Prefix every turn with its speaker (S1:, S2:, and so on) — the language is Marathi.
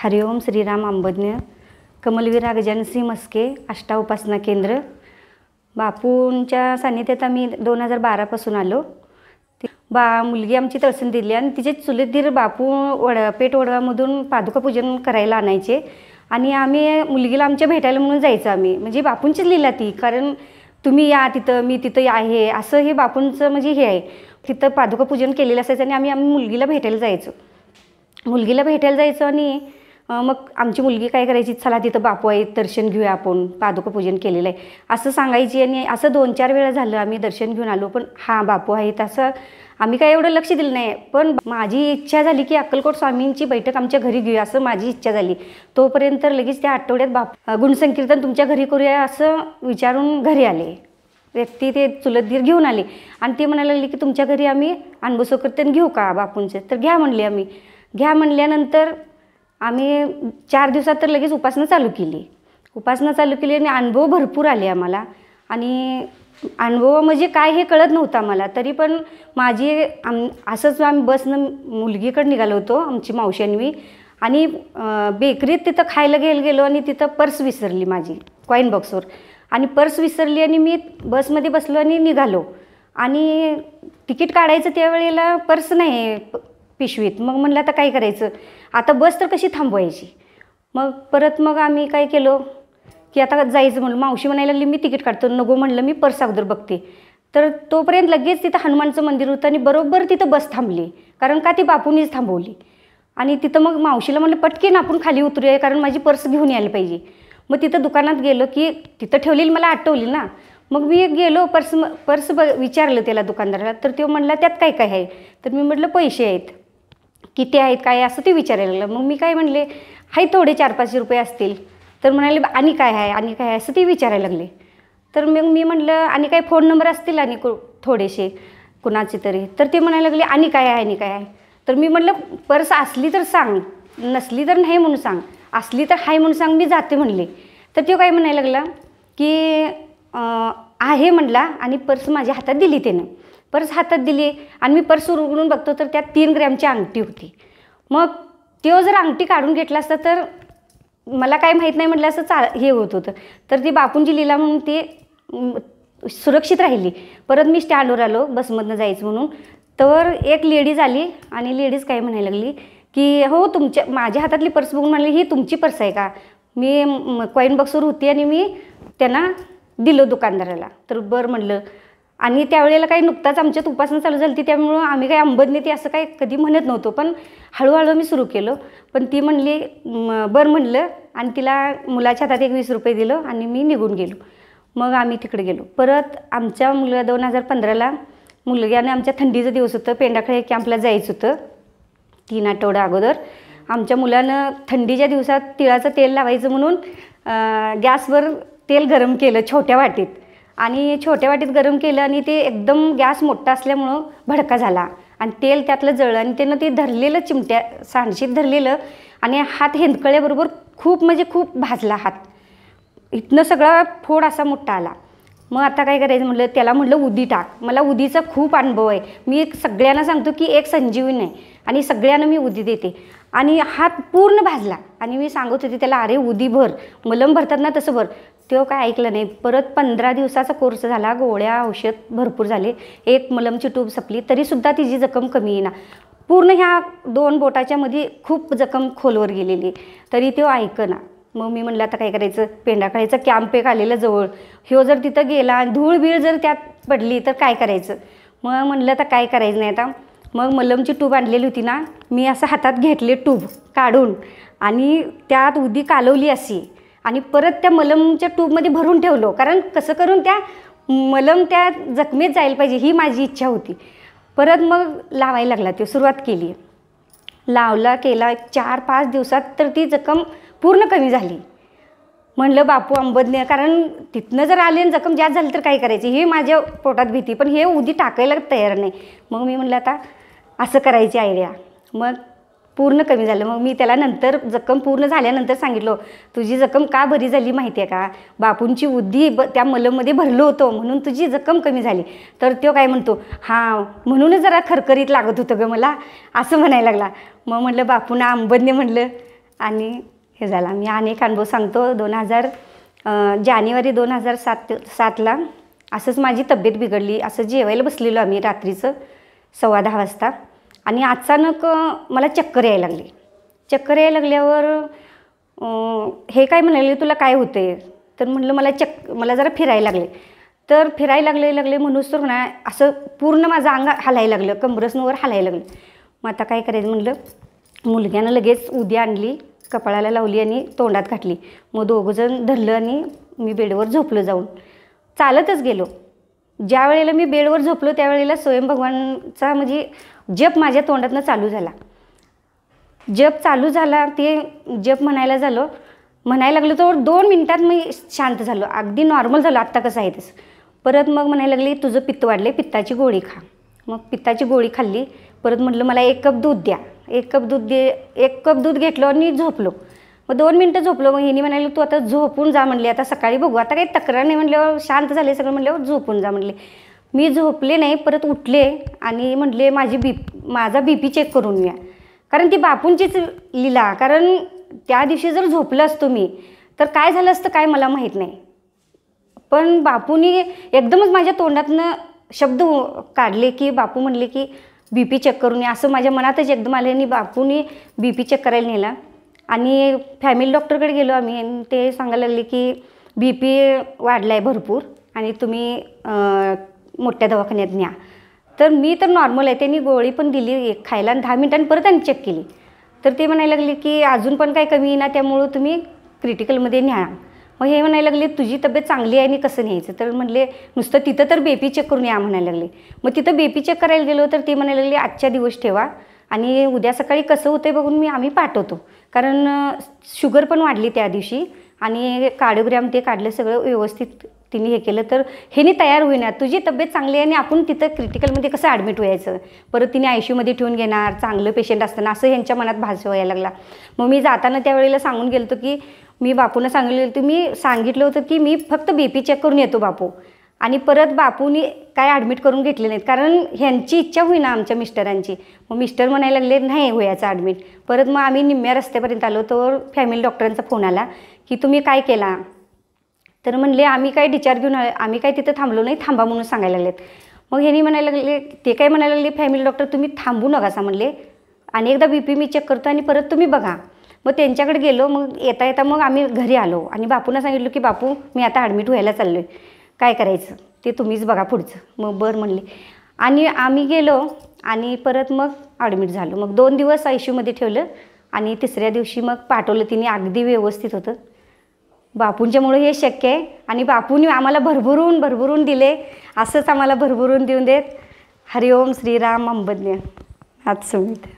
S1: हरिओम श्रीराम आंबज्ञ कमलवीर गजानसिंह मस्के आष्टा उपासना केंद्र बापूंच्या सान्निध्यात आम्ही दोन हजार बारापासून आलो बा मुलगी आमची तळसून दिली आणि तिचे चुलेधीर बापू वड पेट वडवामधून पादुका पूजन करायला आणायचे आणि आम्ही मुलगीला आमच्या भेटायला म्हणून जायचं आम्ही म्हणजे बापूंचीच लिहिला ती कारण तुम्ही या तिथं मी तिथं आहे असं हे बापूंचं म्हणजे हे आहे तिथं पादुका पूजन केलेलं असायचं आणि आम्ही आम्ही मुलगीला भेटायला जायचो मुलगीला भेटायला जायचो आणि मग आमची मुलगी काय करायची चला तिथं बापू आहे दर्शन घेऊया आपण पादुका पूजन केलेलं आहे असं सांगायची आणि असं दोन चार वेळा झालं आम्ही दर्शन घेऊन आलो पण हां बापू आहे असं आम्ही काय एवढं लक्ष दिलं नाही पण माझी इच्छा झाली की अक्कलकोट स्वामींची बैठक आमच्या घरी घेऊया असं माझी इच्छा झाली तोपर्यंत लगेच त्या आठवड्यात बाप गुणसंकीर्तन तुमच्या घरी करूया असं विचारून घरी आले व्यक्ती ते चुलतगीर घेऊन आले आणि ते म्हणायला लागले की तुमच्या घरी आम्ही अनुभव घेऊ का बापूंचं तर घ्या म्हणले आम्ही घ्या म्हणल्यानंतर आम्ही चार दिवसात तर लगेच उपासना चालू केली उपासना चालू केली आणि अनुभव भरपूर आले आम्हाला आणि अनुभव म्हणजे काय हे कळत नव्हतं आम्हाला तरी पण माझी आम असंच आम्ही बसनं मुलगीकडं निघालो होतो आमची मावशांनी आणि बेकरीत तिथं खायला गेल गेलो आणि तिथं पर्स विसरली माझी कॉईन बॉक्सवर आणि पर्स विसरली आणि मी बसमध्ये बसलो आणि निघालो आणि तिकीट काढायचं त्यावेळेला पर्स नाही पिशवीत मग म्हणलं आता काय करायचं आता बस तर कशी थांबवायची मग परत मग आम्ही काय केलं की आता जायचं म्हणलं मावशी म्हणायला लागली मी तिकीट काढतो नको म्हणलं मी पर्स अगोदर बघते तर तोपर्यंत लगेच तिथं हनुमानचं मंदिर होतं आणि बरोबर तिथं बस थांबली कारण का ती बापूनीच थांबवली आणि तिथं मग मावशीला म्हणलं पटकेन आपण खाली उतरूया कारण माझी पर्स घेऊन यायला पाहिजे मग तिथं दुकानात गेलो की तिथं ठेवलेली मला आठवली ना मग मी गेलो पर्स पर्स ब विचारलं त्याला दुकानदाराला तर तो म्हणला त्यात काय काय आहे तर मी म्हटलं पैसे आहेत किती आहेत काय असं ते विचारायला लागलं मग मी काय म्हणले हाय थोडे चार पाचशे रुपये असतील तर म्हणाले आणि काय आहे आणि काय आहे असं ते विचारायला लागले तर मग मी म्हटलं आणि काय फोन नंबर असतील आणि थोडेसे कुणाचे तरी तर ते म्हणायला लागले आणि काय आहे आणि काय आहे तर मी म्हटलं पर्स असली तर सांग नसली तर नाही म्हणून सांग असली तर हाय म्हणून सांग मी जाते म्हणले तर तो काय म्हणायला लागला की आहे म्हटला आणि पर्स माझ्या हातात दिली त्यानं पर्स हातात दिली आणि मी पर्स उघडून बघतो तर त्यात तीन ग्रॅमची अंगठी होती मग तो जर अंगठी काढून घेतला असता तर मला काय माहीत नाही म्हटलं असं चा हे होत होतं तर ती बापूंची लिला म्हणून ती सुरक्षित राहिली परत मी स्टँडवर आलो बसमधनं जायचं म्हणून तर एक लेडीज आली आणि लेडीज काय म्हणायला लागली की हो तुमच्या माझ्या हातातली पर्स बघून म्हणाली ही तुमची पर्स आहे का मी कॉईन बॉक्सवर होती आणि मी त्यांना दिलं दुकानदाराला तर बरं म्हटलं आणि त्यावेळेला काही नुकताच आमच्यात उपासना चालू झाली ती त्यामुळं आम्ही काही अंबदने ती असं काही कधी म्हणत नव्हतो पण हळूहळू मी सुरू केलं पण ती म्हणली बरं म्हणलं आणि तिला मुलाच्या हातात एक वीस रुपये दिलं आणि मी निघून गेलो मग आम्ही तिकडे गेलो परत आमच्या मुलगा दोन हजार पंधराला मुलग्याने आमच्या थंडीचं दिवस होतं पेंडाखळे कॅम्पला जायचं होतं तीन आठवड्या अगोदर आमच्या मुलानं थंडीच्या दिवसात तिळाचं तेल लावायचं म्हणून गॅसवर तेल गरम केलं छोट्या वाटीत आणि छोट्या वाटीत गरम केलं आणि ते एकदम गॅस मोठा असल्यामुळं भडका झाला आणि तेल त्यातलं जळलं आणि त्यानं ते धरलेलं चिमट्या सांडशीत धरलेलं आणि हात हेंदकळ्याबरोबर खूप म्हणजे खूप भाजला हात इथनं सगळा फोड असा मोठा आला मग आता काय करायचं म्हटलं त्याला म्हटलं उदी टाक मला उदीचा खूप अनुभव आहे मी सगळ्यांना सांगतो की एक संजीवनी आहे आणि सगळ्यांना मी उदी देते आणि हात पूर्ण भाजला आणि मी सांगत होते त्याला अरे उदी भर मलम भरतात ना तसं भर तो काय ऐकलं नाही परत पंधरा दिवसाचा कोर्स झाला गोळ्या औषध भरपूर झाले एक मलमची ट्यूब सपली तरीसुद्धा तिची जखम कमी येईना पूर्ण ह्या दोन बोटाच्यामध्ये खूप जखम खोलवर गेलेली तरी तो ऐकना मग मी म्हटलं आता काय करायचं पेंडाकळीचं कॅम्प एक आलेलं जवळ ह्यो जर तिथं गेला आणि धूळबीळ जर त्यात पडली तर काय करायचं मग म्हटलं तर काय करायचं नाही आता मग मलमची ट्यूब आणलेली होती ना मी असं हातात घेतले ट्यूब काढून आणि त्यात उदी कालवली अशी आणि परत त्या मलमच्या ट्यूबमध्ये भरून ठेवलो कारण कसं करून त्या मलम त्या जखमेत जायला पाहिजे ही माझी इच्छा होती परत मग लावायला लागला तो सुरुवात केली लावला केला चार पाच दिवसात तर ती जखम पूर्ण कमी झाली म्हणलं बापू अंबदने कारण तिथनं जर आले आणि जखम जास्त झाली तर काय करायची हे माझ्या पोटात भीती पण हे उदी टाकायला तयार नाही मग मी म्हणलं आता असं करायची आयडिया मग पूर्ण कमी झालं मग मी त्याला नंतर जखम पूर्ण झाल्यानंतर सांगितलं तुझी जखम का बरी झाली माहिती आहे का बापूंची उद्धी ब त्या मलममध्ये भरलो होतो म्हणून तुझी जखम कमी झाली तर तो काय म्हणतो हां म्हणूनच जरा खरखरीत लागत होतं गं मला असं म्हणायला लागला मग म्हटलं बापूंना आंबदने म्हटलं आणि हे झाला मी अनेक अनुभव सांगतो दोन हजार जानेवारी दोन हजार सात सातला असंच माझी तब्येत बिघडली असं जेवायला बसलेलो आम्ही रात्रीचं सव्वा दहा वाजता आणि अचानक मला चक्कर यायला लागली चक्कर यायला लागल्यावर हे काय म्हणाले तुला काय होते तर म्हटलं मला चक्क मला जरा फिरायला लागले तर फिरायला लागले लागले म्हणूनच तर म्हणा असं पूर्ण माझं अंग हलायला लागलं कंबरसनवर हलायला लागलं मग आता काय करायचं म्हटलं मुलग्यानं लगेच उद्या आणली कपाळाला लावली आणि तोंडात घातली मग दोघंजण धरलं आणि मी बेडवर झोपलो जाऊन चालतच गेलो ज्या वेळेला मी बेडवर झोपलो त्यावेळेला स्वयंभगवानचा म्हणजे जप माझ्या तोंडातनं चालू झाला जप चालू झाला ते जप म्हणायला झालो म्हणायला लागलो तर दोन मिनटात मी शांत झालो अगदी नॉर्मल झालो आत्ता कसं आहे तसं परत मग म्हणायला लागली तुझं पित्त वाढले पित्ताची गोळी खा मग पित्ताची गोळी खाल्ली परत म्हटलं मला एक कप दूध द्या एक कप दूध दे एक कप दूध घेतलं आणि झोपलो मग दोन मिनटं झोपलो मग हिने म्हणाली तू आता झोपून जा म्हणली आता सकाळी बघू आता काही तक्रार नाही म्हटल्यावर शांत झाले सगळं म्हटल्यावर झोपून जा म्हणले मी झोपले नाही परत उठले आणि म्हटले माझी बी माझा बी पी चेक करून घ्या कारण ती बापूंचीच लिला कारण त्या दिवशी जर झोपलं असतो मी तर काय झालं असतं काय मला माहीत नाही पण बापूनी एकदमच माझ्या तोंडातनं शब्द काढले की बापू म्हणले की बी पी चेक करून या असं माझ्या मनातच एकदम आले आणि बापूने बी पी चेक करायला नेला आणि फॅमिली डॉक्टरकडे गेलो आम्ही आणि ते सांगायला लागले की बी पी वाढला आहे भरपूर आणि तुम्ही मोठ्या दवाखान्यात न्या तर मी तर नॉर्मल आहे त्यांनी गोळी पण दिली खायला आणि दहा मिनिटांनी परत आणि चेक केली तर ते म्हणायला लागले की अजून पण काही कमी ना त्यामुळं तुम्ही क्रिटिकलमध्ये न्या मग हे म्हणायला लागले तुझी तब्येत चांगली आहे आणि कसं न्यायचं तर म्हणले नुसतं तिथं तर बेपी चेक करून या म्हणायला लागले मग तिथं बेपी चेक करायला गेलो तर ती म्हणायला लागले आजच्या दिवस ठेवा आणि उद्या सकाळी कसं होतं बघून मी आम्ही पाठवतो कारण शुगर पण वाढली त्या दिवशी आणि कार्डिओग्राम ते काढलं सगळं व्यवस्थित तिने हे केलं तर हेनी तयार होईना तुझी तब्येत चांगली आहे आणि आपण तिथं क्रिटिकलमध्ये कसं ॲडमिट व्हायचं परत तिने सीमध्ये ठेवून घेणार चांगलं पेशंट असताना असं ह्यांच्या मनात भास व्हायला लागला मग मी जाताना त्यावेळेला सांगून गेलो की मी बापूंना सांगितले होते मी सांगितलं होतं की मी फक्त बी पी चेक करून येतो बापू आणि परत बापूनी काय ॲडमिट करून घेतले नाहीत कारण ह्यांची इच्छा होई ना आमच्या मिस्टरांची मग मिस्टर म्हणायला लागले नाही होयाचं ॲडमिट परत मग आम्ही निम्म्या रस्त्यापर्यंत आलो तर फॅमिली डॉक्टरांचा फोन आला की तुम्ही काय केला तर म्हणले आम्ही काय डिचार्ज घेऊन आलो आम्ही काय तिथं थांबलो नाही थांबा म्हणून सांगायला लागलेत मग ह्यांनी म्हणायला लागले ते काय म्हणायला लागले फॅमिली डॉक्टर तुम्ही थांबू नका असं म्हणले आणि एकदा बी पी मी चेक करतो आणि परत तुम्ही बघा मग त्यांच्याकडे गेलो मग येता येता मग आम्ही घरी आलो आणि बापूंना सांगितलं की बापू मी आता ॲडमिट व्हायला चाललो आहे काय करायचं ते तुम्हीच बघा पुढचं मग बरं म्हणले आणि आम्ही गेलो आणि परत मग ॲडमिट झालो मग दोन दिवस आय सीमध्ये ठेवलं आणि तिसऱ्या दिवशी मग पाठवलं तिने अगदी व्यवस्थित होतं बापूंच्यामुळे हे शक्य आहे आणि बापूंनी आम्हाला भरभरून भरभरून दिले असंच आम्हाला भरभरून देऊन देत हरिओम श्रीराम अंबज्ञ आज सुमित